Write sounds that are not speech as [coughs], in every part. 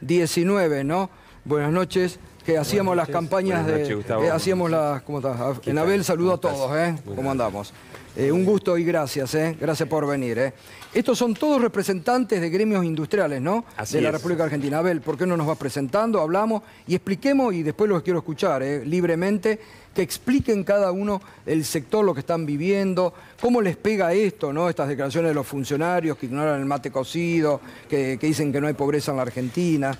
19, ¿no? buenas noches. Que hacíamos las campañas de... Eh, hacíamos las... ¿Cómo En Abel, saludo a todos, ¿eh? ¿Cómo andamos? Eh, un gusto y gracias, ¿eh? Gracias por venir, ¿eh? Estos son todos representantes de gremios industriales, ¿no? de la República Argentina. Abel, ¿por qué no nos vas presentando? Hablamos y expliquemos, y después los quiero escuchar, ¿eh? Libremente, que expliquen cada uno el sector, lo que están viviendo, cómo les pega esto, ¿no? Estas declaraciones de los funcionarios que ignoran el mate cocido, que, que dicen que no hay pobreza en la Argentina.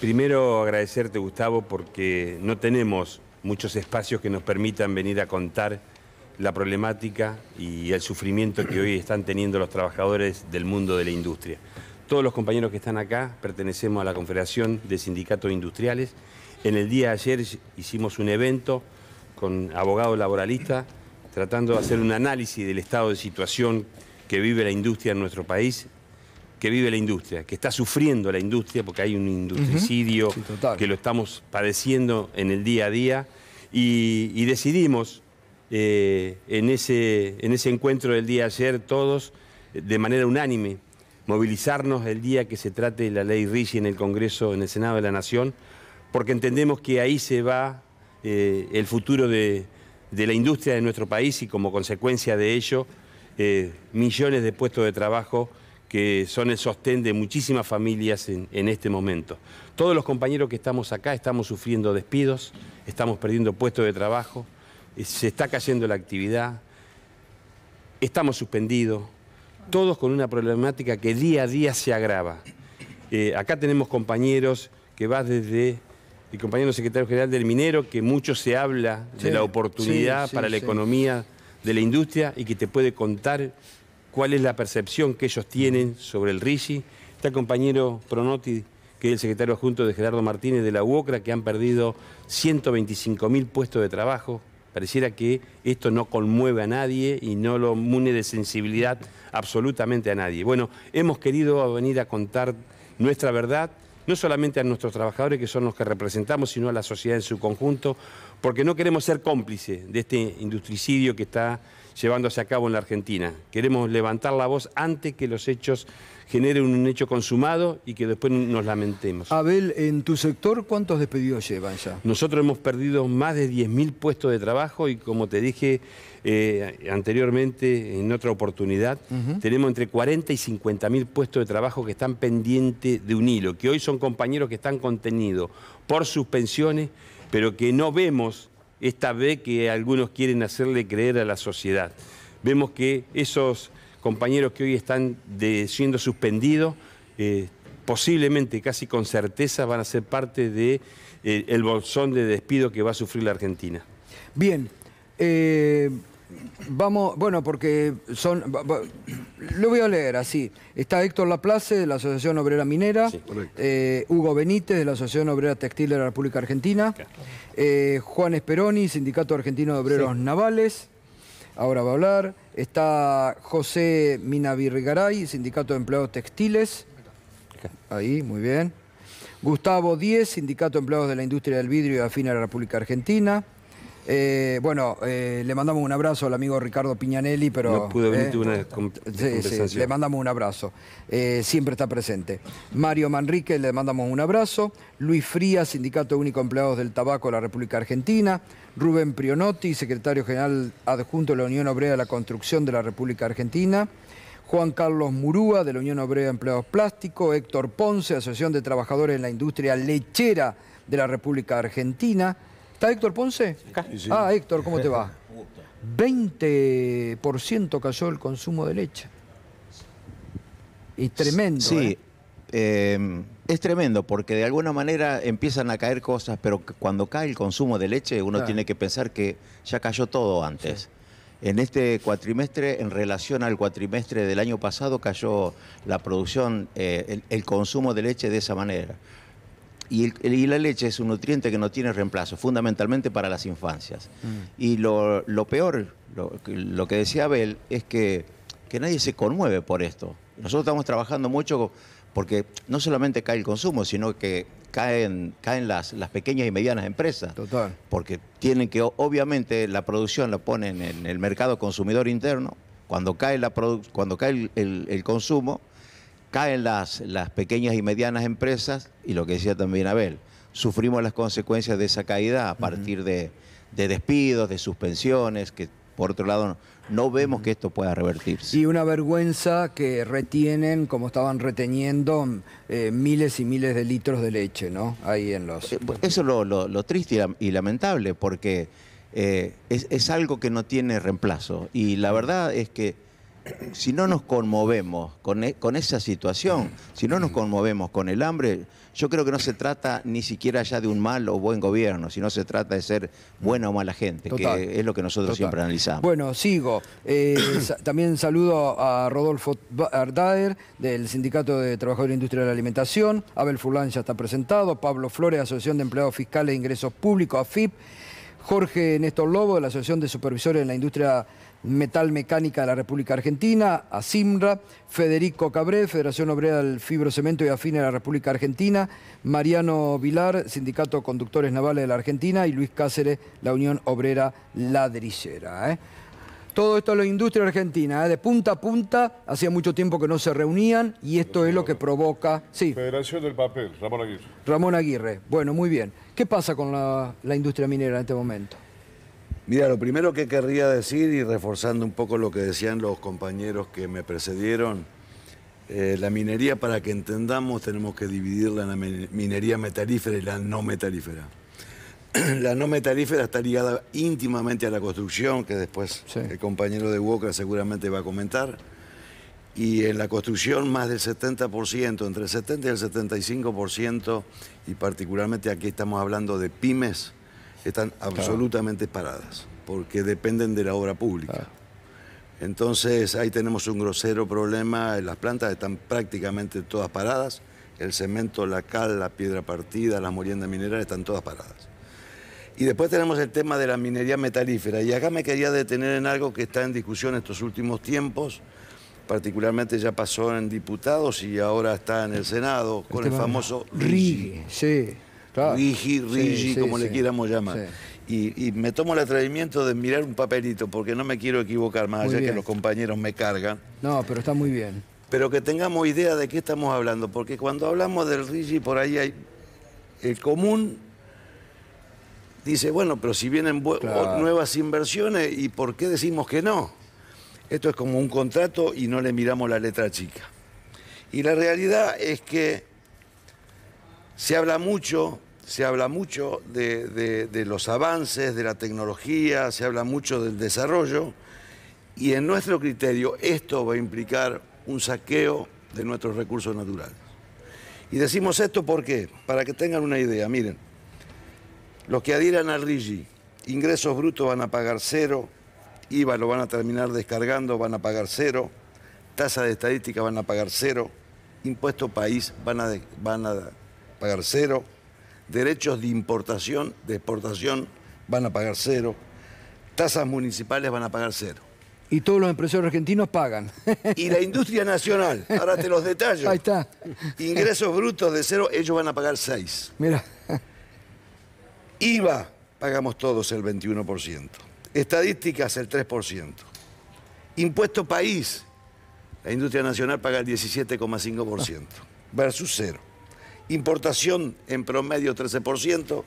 Primero agradecerte, Gustavo, porque no tenemos muchos espacios que nos permitan venir a contar la problemática y el sufrimiento que hoy están teniendo los trabajadores del mundo de la industria. Todos los compañeros que están acá pertenecemos a la Confederación de Sindicatos Industriales. En el día de ayer hicimos un evento con abogados laboralistas tratando de hacer un análisis del estado de situación que vive la industria en nuestro país que vive la industria, que está sufriendo la industria, porque hay un industricidio que lo estamos padeciendo en el día a día, y, decidimos eh, en, ese, en ese encuentro del día ayer todos, de manera unánime, movilizarnos el día que se trate la ley Rigi en el Congreso, en el Senado de la Nación, porque entendemos que ahí se va eh, el futuro de, la industria de nuestro país y como consecuencia de ello, eh, millones de puestos de trabajo que son el sostén de muchísimas familias en, este momento. Todos los compañeros que estamos acá estamos sufriendo despidos, estamos perdiendo puestos de trabajo, eh, se está cayendo la actividad, estamos suspendidos, todos con una problemática que día a día se agrava. Eh, acá tenemos compañeros que vas desde el compañero secretario general del Minero, que mucho se habla de la oportunidad para la economía de la industria y que te puede contar cuál es la percepción que ellos tienen sobre el RIGI. Está el compañero Pronotti, que es el secretario adjunto de Gerardo Martínez de la UOCRA, que han perdido 125.000 puestos de trabajo. Pareciera que esto no conmueve a nadie y no lo mune de sensibilidad absolutamente a nadie. Bueno, hemos querido venir a contar nuestra verdad, no solamente a nuestros trabajadores, que son los que representamos, sino a la sociedad en su conjunto, porque no queremos ser cómplices de este industricidio que está llevándose a cabo en la Argentina. Queremos levantar la voz antes que los hechos generen un hecho consumado y que después nos lamentemos. Abel, en tu sector, ¿cuántos despedidos llevan ya? Nosotros hemos perdido más de 10.000 puestos de trabajo y como te dije eh, anteriormente en otra oportunidad, tenemos entre 40 y 50.000 puestos de trabajo que están pendientes de un hilo, que hoy son compañeros que están contenidos por suspensiones, pero que no vemos esta B que algunos quieren hacerle creer a la sociedad. Vemos que esos compañeros que hoy están siendo suspendidos, eh, posiblemente, casi con certeza, van a ser parte del de, eh, bolsón de despido que va a sufrir la Argentina. Bien, eh, Vamos, bueno, porque son... Lo voy a leer así. Está Héctor Laplace de la Asociación Obrera Minera, eh, Hugo Benítez de la Asociación Obrera Textil de la República Argentina, eh, Juan Esperoni, Sindicato Argentino de Obreros Navales, ahora va a hablar. Está José minavirrigaray Sindicato de Empleados Textiles. Ahí, muy bien. Gustavo Díez, Sindicato de Empleados de la Industria del Vidrio y Afina de la República Argentina. Eh, bueno, eh, le mandamos un abrazo al amigo Ricardo Piñanelli, pero... No pude venir, eh, una conversación. Sí, le mandamos un abrazo. siempre está presente. Mario Manrique, le mandamos un abrazo. Luis Frías, Sindicato Único Empleados del Tabaco de la República Argentina. Rubén Prionotti, Secretario General Adjunto de la Unión Obrera de la Construcción de la República Argentina. Juan Carlos Murúa, de la Unión Obrera de Empleados Plásticos. Héctor Ponce, Asociación de Trabajadores en la Industria Lechera de la República Argentina. ¿Está Héctor Ponce? Ah, Héctor, ¿cómo te va? 20% [laughs] cayó el consumo de leche. Es tremendo. Sí, ¿eh? em, es tremendo porque de alguna manera empiezan a caer cosas, pero cuando cae el consumo de leche uno tiene que pensar que ya cayó todo antes. En este cuatrimestre, en relación al cuatrimestre del año pasado, cayó la producción, eh, el consumo de leche de esa manera. Y, la leche es un nutriente que no tiene reemplazo, fundamentalmente para las infancias. Mm. Y lo, lo peor, lo, que decía Abel, es que, que, nadie se conmueve por esto. Nosotros estamos trabajando mucho porque no solamente cae el consumo, sino que caen, caen las, las pequeñas y medianas empresas. Total. Porque tienen que, obviamente, la producción la ponen en el mercado consumidor interno. Cuando cae, la cuando cae el, el consumo, caen las, las pequeñas y medianas empresas y lo que decía también Abel, sufrimos las consecuencias de esa caída a partir de, despidos, de suspensiones, que por otro lado no vemos que esto pueda revertirse. Y una vergüenza que retienen, como estaban reteniendo, eh, miles y miles de litros de leche, ¿no? Ahí en los... Eh, eso es lo, triste y lamentable, porque eh, es, es algo que no tiene reemplazo. Y la verdad es que si no nos conmovemos e, con, esa situación, si no nos conmovemos con el hambre, yo creo que no se trata ni siquiera ya de un mal o buen gobierno, sino se trata de ser buena o mala gente, que es lo que nosotros siempre analizamos. Bueno, sigo. Eh, [coughs] también saludo a Rodolfo Ardaer, del Sindicato de Trabajadores de la Industria de la Alimentación, Abel Fulán ya está presentado, Pablo Flores, Asociación de Empleados Fiscales e Ingresos Públicos, AFIP, Jorge Néstor Lobo, de la Asociación de Supervisores en la Industria Metal Mecánica de la República Argentina, ASIMRA, Federico Cabré, Federación Obrera del Fibrocemento y Afine de la República Argentina, Mariano Vilar, Sindicato Conductores Navales de la Argentina y Luis Cáceres, la Unión Obrera Ladrillera. ¿eh? Todo esto es la industria argentina, ¿eh? de punta a punta, hacía mucho tiempo que no se reunían y esto es lo que provoca... Sí. Federación del Papel, Ramón Aguirre. Ramón Aguirre, bueno, muy bien. ¿Qué pasa con la industria minera en este momento? Mira, lo primero que querría decir, y reforzando un poco lo que decían los compañeros que me precedieron, eh, la minería, para que entendamos, tenemos que dividirla en la minería metalífera y la no metalífera. [clears throat] La no metalífera está ligada íntimamente a la construcción, que después el compañero de Walker seguramente va a comentar. Y en la construcción más del 70%, entre el 70 y el 75%, y particularmente aquí estamos hablando de pymes, están absolutamente paradas, porque dependen de la obra pública. Entonces ahí tenemos un grosero problema, las plantas están prácticamente todas paradas, el cemento, la cal, la piedra partida, las moliendas minerales están todas paradas. Y después tenemos el tema de la minería metalífera, y acá me quería detener en algo que está en discusión estos últimos tiempos, particularmente ya pasó en diputados y ahora está en el Senado con el, famoso RIGI. Sí. Rigi, Rigi, como le queramos quieramos llamar. Y, me tomo el atrevimiento de mirar un papelito, porque no me quiero equivocar, más allá que los compañeros me cargan. No, pero está muy bien. Pero que tengamos idea de qué estamos hablando, porque cuando hablamos del Rigi, por ahí hay el común dice, bueno, pero si vienen nuevas inversiones, ¿y por qué decimos que no? Esto es como un contrato y no le miramos la letra chica. Y la realidad es que se habla mucho, se habla mucho de, los avances, de la tecnología, se habla mucho del desarrollo y en nuestro criterio esto va a implicar un saqueo de nuestros recursos naturales. Y decimos esto porque, para que tengan una idea, miren, los que adhieran al RIGI, ingresos brutos van a pagar cero, IVA lo van a terminar descargando, van a pagar cero, tasa de estadística van a pagar cero, impuesto país van a, van a pagar cero. Derechos de importación, de exportación, van a pagar cero. Tasas municipales van a pagar cero. Y todos los empresarios argentinos pagan. Y la industria nacional, ahora te los detalles Ahí está. Ingresos brutos de cero, ellos van a pagar seis. Mira. IVA, pagamos todos el 21%. Estadísticas, el 3%. Impuesto país, la industria nacional paga el 17,5%, versus cero importación en promedio 13%,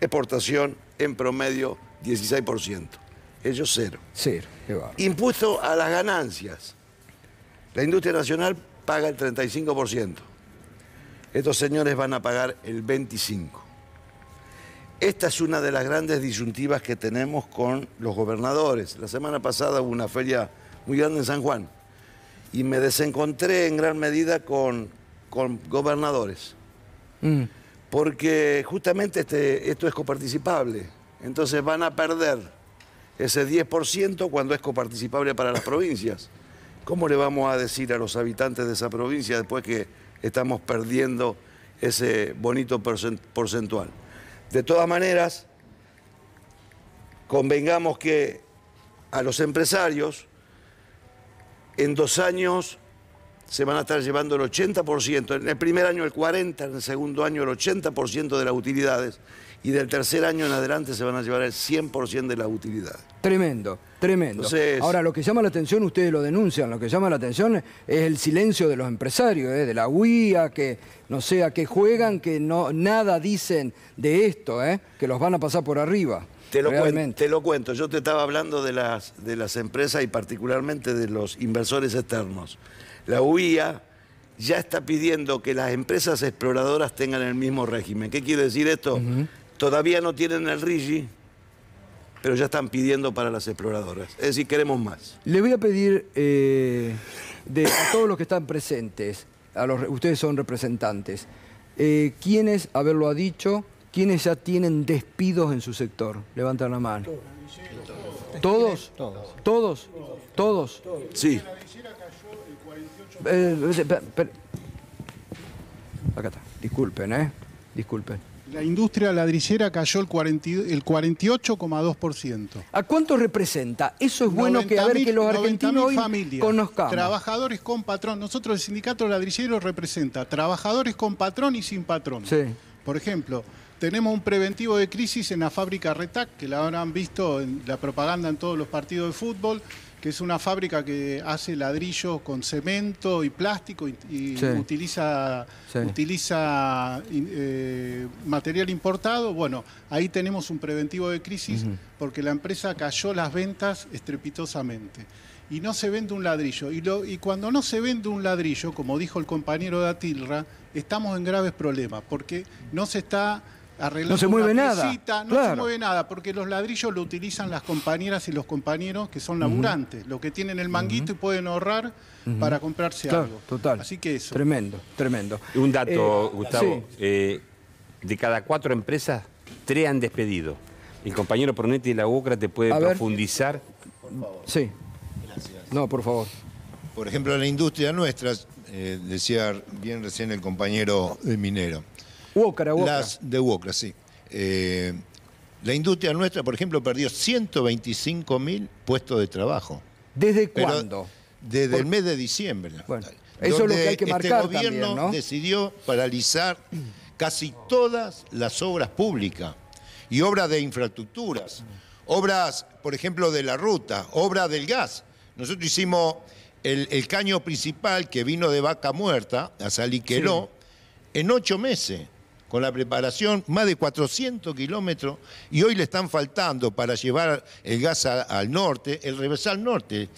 exportación en promedio 16%. Ellos cero. Cero, Impuesto a las ganancias. La industria nacional paga el 35%. Estos señores van a pagar el 25%. Esta es una de las grandes disyuntivas que tenemos con los gobernadores. La semana pasada hubo una feria muy grande en San Juan y me desencontré en gran medida con, con gobernadores Mm. Porque justamente este, esto es coparticipable. Entonces van a perder ese 10% cuando es coparticipable para las provincias. ¿Cómo le vamos a decir a los habitantes de esa provincia después que estamos perdiendo ese bonito porcentual? De todas maneras, convengamos que a los empresarios en dos años se van a estar llevando el 80%, en el primer año el 40%, en el segundo año el 80% de las utilidades y del tercer año en adelante se van a llevar el 100% de las utilidades. Tremendo, tremendo. Ahora, lo que llama la atención, ustedes lo denuncian, lo que llama la atención es el silencio de los empresarios, eh, de la UIA, que no sé que juegan, que no, nada dicen de esto, eh, que los van a pasar por arriba. Te lo, cuento, te lo cuento, yo te estaba hablando de las, de las empresas y particularmente de los inversores externos la UIA ya está pidiendo que las empresas exploradoras tengan el mismo régimen. ¿Qué quiere decir esto? Todavía no tienen el RIGI, pero ya están pidiendo para las exploradoras. Es decir, queremos más. Le voy a pedir eh, de, a todos los que están presentes, a los, ustedes son representantes, eh, ¿quiénes, haberlo ha dicho, quiénes ya tienen despidos en su sector? Levantan la mano. ¿Todos? ¿Todos? ¿Todos? ¿Todos? Sí. Eh, Acá está, disculpen, ¿eh? Disculpen. La industria ladrillera cayó el, 48,2%. ¿A cuánto representa? Eso es bueno que a ver que los argentinos hoy Trabajadores con patrón. Nosotros el sindicato ladrillero representa trabajadores con patrón y sin patrón. Por ejemplo, tenemos un preventivo de crisis en la fábrica Retac, que la habrán visto en la propaganda en todos los partidos de fútbol que es una fábrica que hace ladrillos con cemento y plástico y, utiliza, utiliza eh, material importado. Bueno, ahí tenemos un preventivo de crisis porque la empresa cayó las ventas estrepitosamente. Y no se vende un ladrillo. Y, lo, y cuando no se vende un ladrillo, como dijo el compañero de Atilra, estamos en graves problemas porque no se está no se mueve nada. no se mueve nada, porque los ladrillos lo utilizan las compañeras y los compañeros que son laburantes, los que tienen el manguito y pueden ahorrar para comprarse algo. Total. Así que eso. Tremendo, tremendo. Un dato, eh, Gustavo, eh, de cada cuatro empresas, tres han despedido. El compañero Pronetti de la UCRA te puede profundizar. Por favor. Sí. Gracias. No, por favor. Por ejemplo, en la industria nuestra, eh, decía bien recién el compañero minero las de Uocra, sí. Eh, la industria nuestra, por ejemplo, perdió 125 mil puestos de trabajo. ¿Desde cuándo? Desde el mes de diciembre. eso es lo que hay que este marcar. Este gobierno decidió paralizar casi todas las obras públicas y obras de infraestructuras, obras, por ejemplo, de la ruta, obras del gas. Nosotros hicimos el, caño principal que vino de Vaca Muerta a Saliqueló en ocho meses con la preparación, más de 400 kilómetros, y hoy le están faltando para llevar el gas al norte, el reversal norte.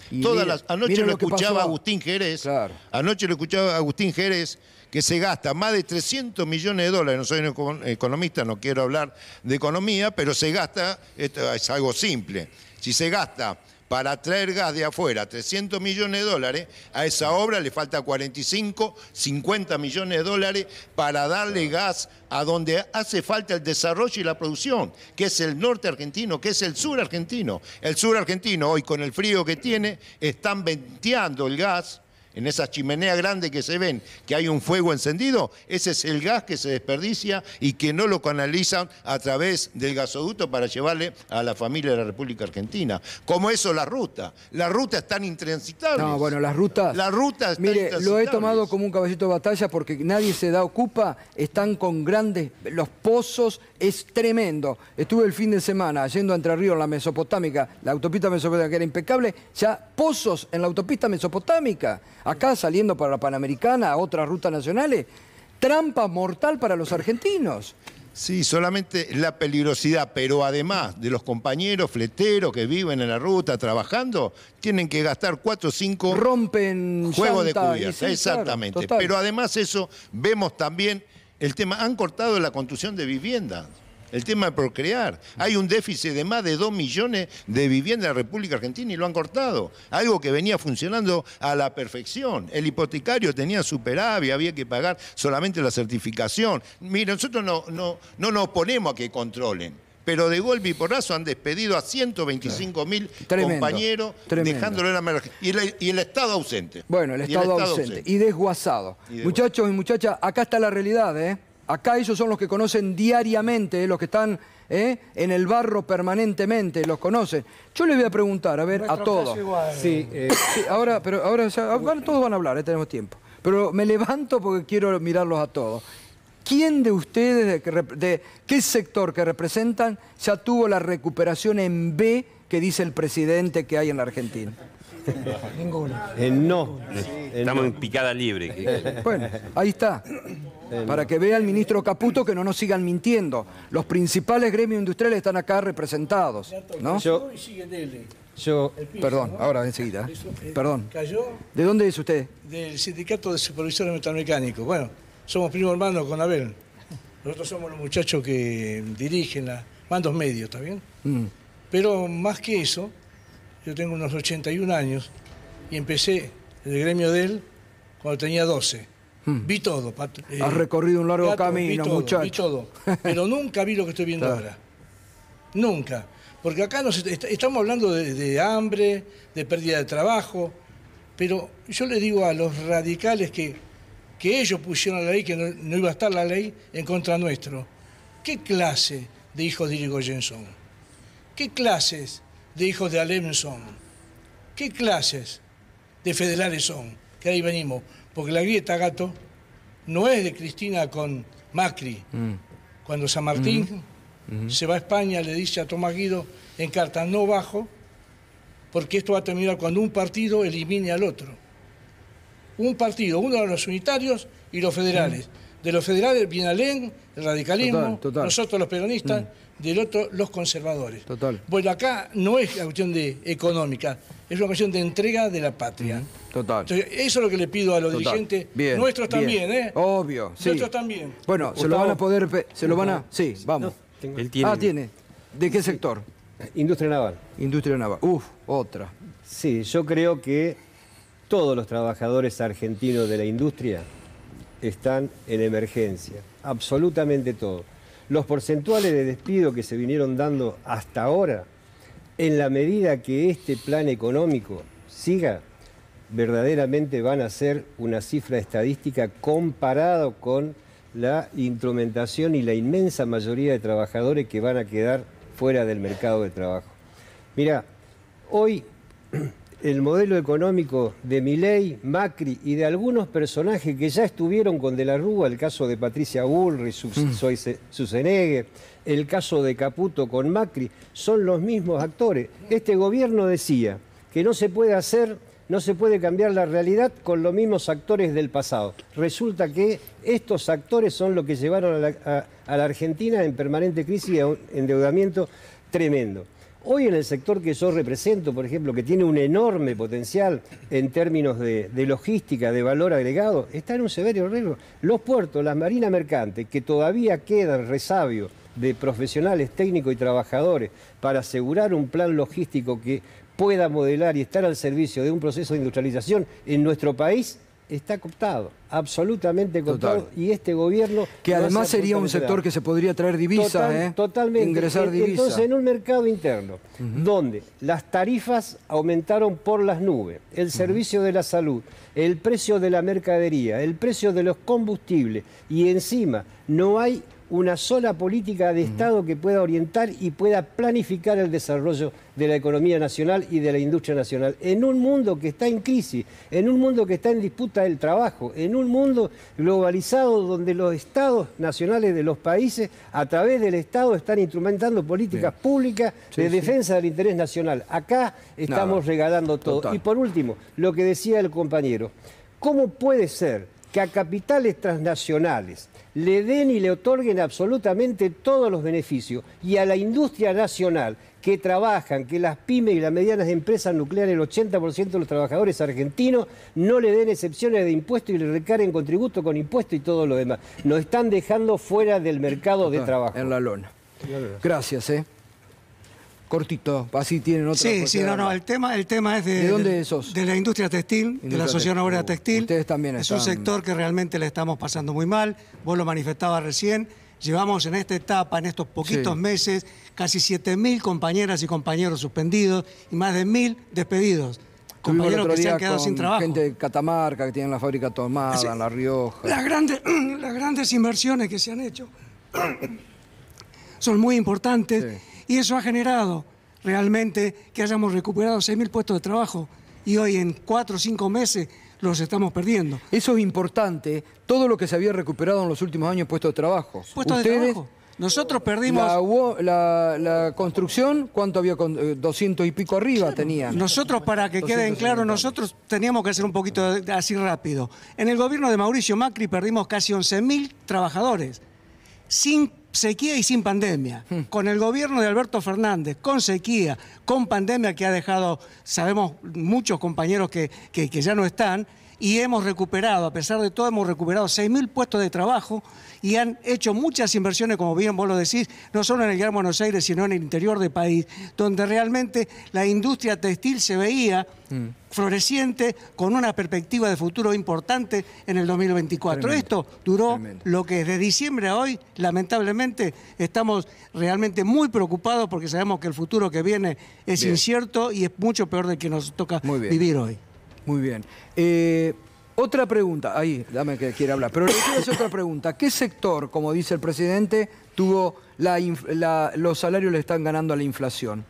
anoche lo, escuchaba Agustín Jerez, anoche lo escuchaba Agustín Jerez, que se gasta más de 300 millones de dólares, no soy un economista, no quiero hablar de economía, pero se gasta, es algo simple, si se gasta para traer gas de afuera, 300 millones de dólares, a esa obra le falta 45, 50 millones de dólares para darle gas a donde hace falta el desarrollo y la producción, que es el norte argentino, que es el sur argentino. El sur argentino hoy con el frío que tiene, están venteando el gas en esas chimeneas grandes que se ven, que hay un fuego encendido, ese es el gas que se desperdicia y que no lo canalizan a través del gasoducto para llevarle a la familia de la República Argentina. Como eso la ruta. Las rutas están intransitables. No, bueno, las rutas... Las rutas Mire, lo he tomado como un caballito de batalla porque nadie se da ocupa, están con grandes... Los pozos es tremendo. Estuve el fin de semana yendo a Entre Ríos, la Mesopotámica, la autopista Mesopotámica que era impecable, ya pozos en la autopista Mesopotámica acá saliendo para la Panamericana, a otras rutas nacionales, trampa mortal para los argentinos. Sí, solamente la peligrosidad, pero además de los compañeros fleteros que viven en la ruta trabajando, tienen que gastar cuatro o cinco... Rompen... Juegos de cubierta, exactamente. pero además eso, vemos también el tema, han cortado la construcción de viviendas el tema de procrear. Hay un déficit de más de 2 millones de viviendas en la República Argentina y lo han cortado. Algo que venía funcionando a la perfección. El hipotecario tenía superávit, había que pagar solamente la certificación. Mira, nosotros no, no, no nos oponemos a que controlen pero de golpe y porrazo han despedido a 125 mil compañeros, dejándolo en la Y, el Estado ausente. Bueno, el Estado, ausente. Y desguazado. Y desguazado. Muchachos y muchachas, acá está la realidad, ¿eh? Acá ellos son los que conocen diariamente, eh, los que están eh, en el barro permanentemente, los conocen. Yo les voy a preguntar, a ver, a todos. Eh, ahora, pero ahora, todos van a hablar, tenemos tiempo. Pero me levanto porque quiero mirarlos a todos. ¿Quién de ustedes, de, de qué sector que representan, ya tuvo la recuperación en B que dice el presidente que hay en la Argentina? [laughs] Ninguna. no. Estamos en picada libre. Bueno, ahí está. Para que vea el ministro Caputo que no nos sigan mintiendo. Los principales gremios industriales están acá representados. ¿no? Yo, perdón, ahora enseguida. ¿eh? Eh, perdón. ¿De dónde es usted? Del Sindicato de Supervisores Metalmecánicos. Bueno, somos primo hermano con Abel. Nosotros somos los muchachos que dirigen la, mandos medios, ¿está bien? Mm. Pero más que eso, yo tengo unos 81 años y empecé el gremio de él cuando tenía 12. Hmm. Vi todo. Eh, Has recorrido un largo camino, vi muchacho. Vi todo, [laughs] pero nunca vi lo que estoy viendo ahora. Nunca. Porque acá estamos hablando de, hambre, de pérdida de trabajo, pero yo le digo a los radicales que, que ellos pusieron la ley, que no, no, iba a estar la ley en contra nuestro. ¿Qué clase de hijos de Irigoyen son? ¿Qué clases de hijos de Alem son? ¿Qué clases de federales son? Que ahí venimos. Porque la grieta, gato, no es de Cristina con Macri. Mm. Cuando San Martín mm-hmm. Mm-hmm. se va a España, le dice a Tomás Guido, en carta no bajo, porque esto va a terminar cuando un partido elimine al otro. Un partido, uno de los unitarios y los federales. Mm. De los federales viene Alem, el radicalismo, nosotros los peronistas mm del otro los conservadores. Total. Bueno, acá no es la cuestión de económica, es una cuestión de entrega de la patria. Total. eso es lo que le pido a los dirigentes nuestros también, ¿eh? Obvio, Nuestros también. Bueno, se lo van a poder se lo van a sí, vamos. Ah, tiene. ¿De qué sector? Industria naval. Industria naval. Uf, otra. Sí, yo creo que todos los trabajadores argentinos de la industria están en emergencia, absolutamente todos. Los porcentuales de despido que se vinieron dando hasta ahora, en la medida que este plan económico siga, verdaderamente van a ser una cifra estadística comparado con la instrumentación y la inmensa mayoría de trabajadores que van a quedar fuera del mercado de trabajo. Mira, hoy el modelo económico de Milei, Macri y de algunos personajes que ya estuvieron con De la Rúa, el caso de Patricia Bullrich, su mm. el caso de Caputo con Macri, son los mismos actores. Este gobierno decía que no se puede hacer, no se puede cambiar la realidad con los mismos actores del pasado. Resulta que estos actores son los que llevaron a la, a la Argentina en permanente crisis y a un endeudamiento tremendo. Hoy en el sector que yo represento, por ejemplo, que tiene un enorme potencial en términos de, logística, de valor agregado, está en un severo riesgo. Los puertos, las marinas mercantes, que todavía quedan resabios de profesionales, técnicos y trabajadores para asegurar un plan logístico que pueda modelar y estar al servicio de un proceso de industrialización en nuestro país, está cooptado, absolutamente cooptado, y este gobierno... Que además sería un sector que se podría traer divisas, ¿eh? Ingresar e- divisas. Entonces, en un mercado interno, donde las tarifas aumentaron por las nubes, el servicio de la salud, el precio de la mercadería, el precio de los combustibles, y encima no hay una sola política de Estado que pueda orientar y pueda planificar el desarrollo de la economía nacional y de la industria nacional. En un mundo que está en crisis, en un mundo que está en disputa del trabajo, en un mundo globalizado donde los estados nacionales de los países, a través del Estado, están instrumentando políticas públicas de defensa del interés nacional. Acá estamos regalando todo. Y por último, lo que decía el compañero, ¿cómo puede ser que a capitales transnacionales le den y le otorguen absolutamente todos los beneficios y a la industria nacional que trabajan, que las pymes y las medianas empresas nucleares, el 80% de los trabajadores argentinos, no le den excepciones de impuestos y le recaren contributo con impuestos y todo lo demás. Nos están dejando fuera del mercado de trabajo. En la lona. Gracias, ¿eh? cortito, así tienen otro. Sí, sí, no, no, el tema, el tema es de... ¿De dónde sos? De la industria textil, de la Asociación Obrera textil. Ustedes también están... Es un sector que realmente le estamos pasando muy mal, vos lo manifestabas recién, llevamos en esta etapa, en estos poquitos meses, casi 7.000 compañeras y compañeros suspendidos y más de 1.000 despedidos. compañeros que se han quedado sin trabajo. Gente de Catamarca que tienen la fábrica tomada, en La Rioja. Las grandes, [clears throat] las grandes inversiones que se han hecho [clears throat] son muy importantes. Sí y eso ha generado realmente que hayamos recuperado 6.000 puestos de trabajo y hoy en cuatro o cinco meses los estamos perdiendo. Eso es importante, todo lo que se había recuperado en los últimos años puestos de trabajo. Puestos de trabajo. Nosotros perdimos... La, construcción, ¿cuánto había? Con, 200 eh, y pico arriba tenía. Nosotros, para que queden claros, nosotros teníamos que hacer un poquito así rápido. En el gobierno de Mauricio Macri perdimos casi 11.000 trabajadores. Sin sequía y sin pandemia, hmm. con el gobierno de Alberto Fernández, con sequía, con pandemia que ha dejado, sabemos muchos compañeros que, que ya no están, y hemos recuperado, a pesar de todo, hemos recuperado 6.000 puestos de trabajo y han hecho muchas inversiones, como bien vos lo decís, no solo en el Gran Buenos Aires, sino en el interior del país, donde realmente la industria textil se veía mm. floreciente con una perspectiva de futuro importante en el 2024. Esto duró lo que desde diciembre a hoy, lamentablemente, estamos realmente muy preocupados porque sabemos que el futuro que viene es incierto y es mucho peor del que nos toca vivir hoy. Muy bien. Eh, otra pregunta, ahí, dame que quiere hablar, pero le quiero hacer otra pregunta. ¿Qué sector, como dice el presidente, tuvo la, los salarios le están ganando a la inflación?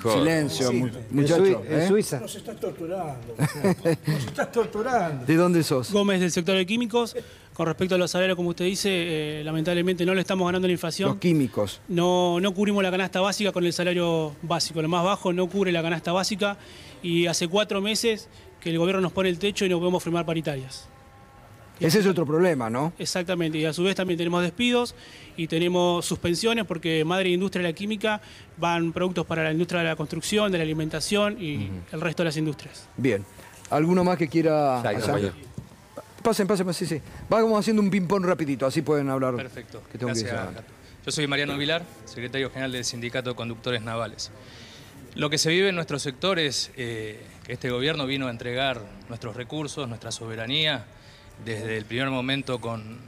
Silencio, muchachos. En, ¿eh? Nos está torturando. Nos está torturando. ¿De dónde sos? Gómez, del sector de químicos. Con respecto a los salarios, como usted dice, eh, lamentablemente no le estamos ganando la inflación. Los químicos. No, no cubrimos la canasta básica con el salario básico. Lo más bajo no cubre la canasta básica y hace cuatro meses que el gobierno nos pone el techo y no podemos firmar paritarias. Ese es otro problema, ¿no? Exactamente, y a su vez también tenemos despidos y tenemos suspensiones porque Madre Industria de la Química van productos para la industria de la construcción, de la alimentación y el resto de las industrias. Bien, ¿alguno más que quiera... Hacer? Pasen, pasen, pasen, sí, sí. Vamos haciendo un ping-pong rapidito, así pueden hablar. Perfecto, Yo soy Mariano Vilar, secretario general del Sindicato de Conductores Navales. Lo que se vive en nuestro sector es eh, que este gobierno vino a entregar nuestros recursos, nuestra soberanía, desde el primer momento con,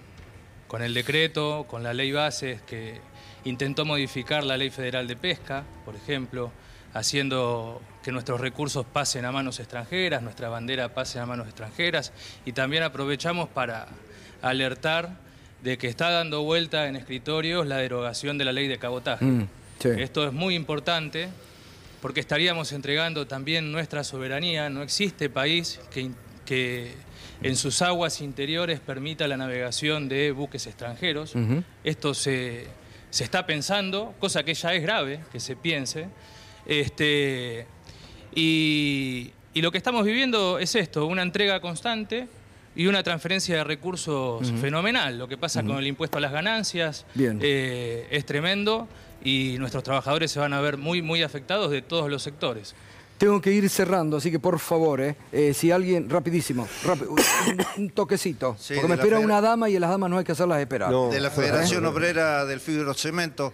con el decreto, con la ley bases que intentó modificar la ley federal de pesca, por ejemplo, haciendo que nuestros recursos pasen a manos extranjeras, nuestra bandera pase a manos extranjeras y también aprovechamos para alertar de que está dando vuelta en escritorios la derogación de la ley de cabotaje. Mm, Esto es muy importante porque estaríamos entregando también nuestra soberanía. No existe país que, en sus aguas interiores permita la navegación de buques extranjeros. Esto se, está pensando, cosa que ya es grave que se piense. Este, y lo que estamos viviendo es esto, una entrega constante y una transferencia de recursos fenomenal. Lo que pasa con el impuesto a las ganancias eh, es tremendo y nuestros trabajadores se van a ver muy, muy afectados de todos los sectores. Tengo que ir cerrando, así que por favor, eh, eh, si alguien, rapidísimo, [coughs] un toquecito, porque me espera una dama y a las damas no hay que hacerlas esperar. De la Federación Obrera del Fibrocemento,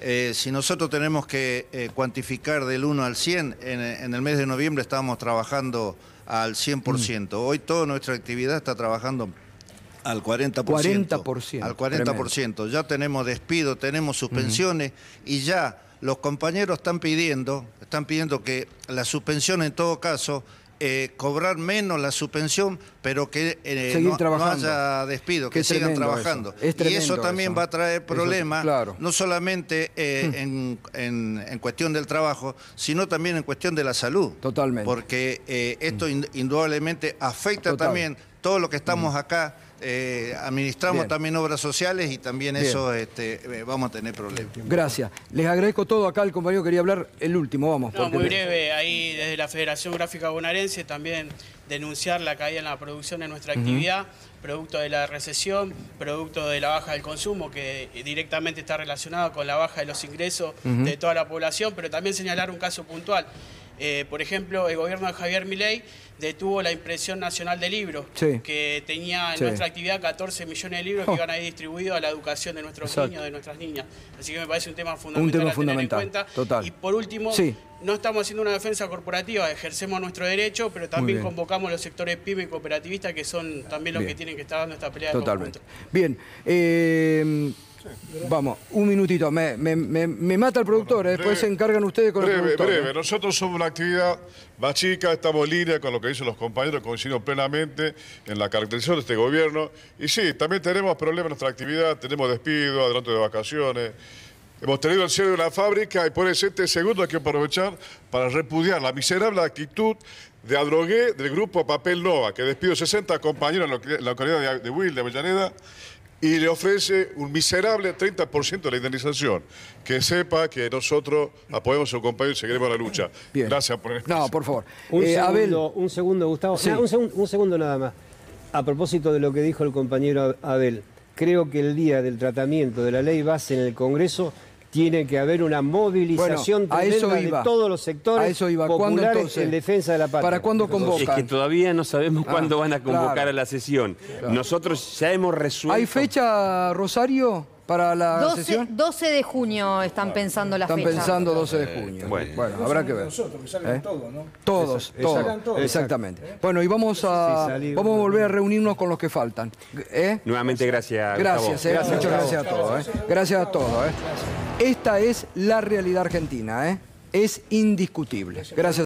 eh, si nosotros tenemos que cuantificar del 1 al 100, en, en el mes de noviembre estábamos trabajando al 100%. Mm. Hoy toda nuestra actividad está trabajando al 40%. 40%. Al 40%. Ya tenemos despido, tenemos suspensiones y ya los compañeros están pidiendo, están pidiendo que la suspensión en todo caso eh, cobrar menos la subvención, pero que eh, no, haya despido, que, sigan trabajando. y eso también va a traer problemas, no solamente eh, hmm. en, cuestión del trabajo, sino también en cuestión de la salud. Totalmente. Porque esto hmm. indudablemente afecta también todo lo que estamos hmm. acá. Eh, administramos también obras sociales y también eso este, eh, vamos a tener problemas. Gracias. Les agradezco todo. Acá el compañero quería hablar el último, vamos. muy breve. Ahí desde la Federación Gráfica Bonaerense también denunciar la caída en la producción de nuestra actividad, producto de la recesión, producto de la baja del consumo, que directamente está relacionada con la baja de los ingresos de toda la población, pero también señalar un caso puntual. Eh, por ejemplo, el gobierno de Javier Milei detuvo la impresión nacional de libros, que tenía en nuestra actividad 14 millones de libros que oh. iban a ir distribuidos a la educación de nuestros niños, de nuestras niñas. Así que me parece un tema fundamental. Un tema a Tener en cuenta. Total. Y por último, no estamos haciendo una defensa corporativa, ejercemos nuestro derecho, pero también convocamos a los sectores pyme y cooperativistas que son también los que tienen que estar dando esta pelea. Totalmente. bien. Eh, Vamos, un minutito. Me, me, mata el productor, eh, después se encargan ustedes con el productor. Breve, breve. Eh. Nosotros somos una actividad más chica, estamos en línea con lo que dicen los compañeros, coincidimos plenamente en la caracterización de este gobierno. Y sí, también tenemos problemas en nuestra actividad, tenemos despido, adelanto de vacaciones. Hemos tenido el cierre de la fábrica y por ese este segundo hay que aprovechar para repudiar la miserable actitud de Adrogué del grupo Papel Nova, que despidió 60 compañeros en la localidad de Will, de Avellaneda, y le ofrece un miserable 30% de la indemnización. Que sepa que nosotros apoyamos a su compañero y seguiremos la lucha. Gracias por el... No, por favor. Un, eh, segundo, un segundo, Gustavo. un, un, segundo nada más. A propósito de lo que dijo el compañero Abel, creo que el día del tratamiento de la ley base en el Congreso tiene que haber una movilización también de todos los sectores populares en defensa de la patria. ¿Para cuándo convocan? Es que todavía no sabemos ah, cuándo van a convocar a la sesión. Nosotros ya hemos resuelto... ¿Hay fecha, Rosario? para la 12, sesión? 12 de junio están pensando la están Están pensando 12 de junio. Eh, bueno, habrá que ver. Nosotros, que ¿Eh? todos, ¿no? Todos, todos. Exactamente. Bueno, y vamos a, vamos volver a reunirnos con los que faltan. ¿Eh? Nuevamente gracias. Gracias, gracias muchas gracias a todos. Gracias a todos. Esta es la realidad argentina, ¿eh? es indiscutible. Gracias.